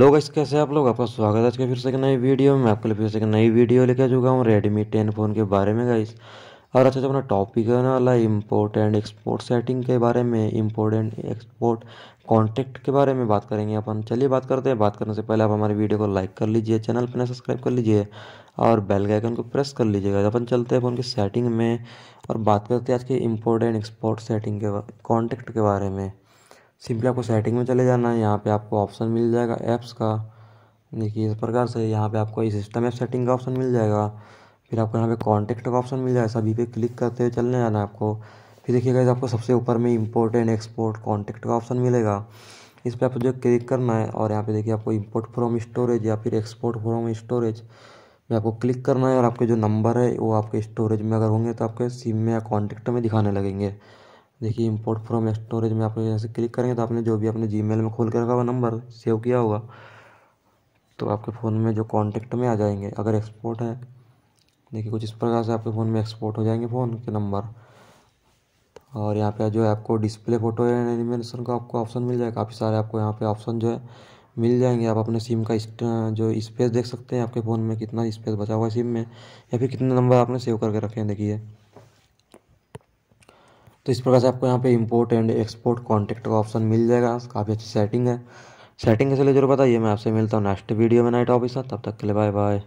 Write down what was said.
लोग इस कैसे आप लोग आपका स्वागत है आज के फिर से एक नई वीडियो में आपके लिए फिर से एक नई वीडियो लेकर चुका हूँ रेडमी टेन फ़ोन के बारे में गाइस और अच्छा अपना टॉपिक होने वाला है इम्पोर्ट एंड एक्सपोर्ट सेटिंग के बारे में इम्पोर्ट एंड एक्सपोर्ट कॉन्टेक्ट के बारे में बात करेंगे अपन चलिए बात करते हैं बात करने से पहले आप हमारी वीडियो को लाइक कर लीजिए चैनल पर सब्सक्राइब कर लीजिए और बेल के आइकन को प्रेस कर लीजिएगा अपन चलते हैं फ़ोन की सेटिंग में और बात करते हैं आज के इम्पोर्ट एंड एक्सपोर्ट सेटिंग के कॉन्टेक्ट के बारे में सिंपली आपको सेटिंग में चले जाना है यहाँ पे आपको ऑप्शन मिल जाएगा ऐप्स का देखिए इस प्रकार से यहाँ पे आपको सिस्टम ऐप सेटिंग का ऑप्शन मिल जाएगा फिर आपको यहाँ पे कॉन्टैक्ट का ऑप्शन मिल जाएगा सभी पे क्लिक करते हुए चलने जाना है आपको फिर देखिएगा आपको सबसे ऊपर में इम्पोर्ट एंड एक्सपोर्ट कॉन्टेक्ट का ऑप्शन मिलेगा इस पर आपको जो क्लिक करना है और यहाँ पे देखिए आपको इम्पोर्ट फ्रॉम स्टोरेज या फिर एक्सपोर्ट फ्रॉम स्टोरेज में आपको क्लिक करना है और आपके जो नंबर है वो आपके स्टोरेज में अगर होंगे तो आपके सिम में या कॉन्टेक्ट में दिखाने लगेंगे देखिए इंपोर्ट फ्रॉम स्टोरेज में आप यहाँ से क्लिक करेंगे तो आपने जो भी अपने जी में खोल के रखा हुआ नंबर सेव किया होगा तो आपके फ़ोन में जो कॉन्टेक्ट में आ जाएंगे अगर एक्सपोर्ट है देखिए कुछ इस प्रकार से आपके फ़ोन में एक्सपोर्ट हो जाएंगे फ़ोन के नंबर और यहाँ पे जो है आपको डिस्प्ले फोटो एनिमेशन का आपको ऑप्शन मिल जाएगा काफ़ी सारे आपको यहाँ पे ऑप्शन जो है मिल जाएंगे आप अपने सिम का जो स्पेस देख सकते हैं आपके फ़ोन में कितना स्पेस बचा हुआ है सिम में या फिर कितने नंबर आपने सेव करके रखे हैं देखिए तो इस प्रकार से आपको यहाँ पे इंपोर्ट एंड एक्सपोर्ट कॉन्टैक्ट का ऑप्शन मिल जाएगा काफ़ी अच्छी सेटिंग है सेटिंग के लिए जरूर बताइए मैं आपसे मिलता हूँ नेक्स्ट वीडियो में नाइट ऑफिस तब तक के लिए बाय बाय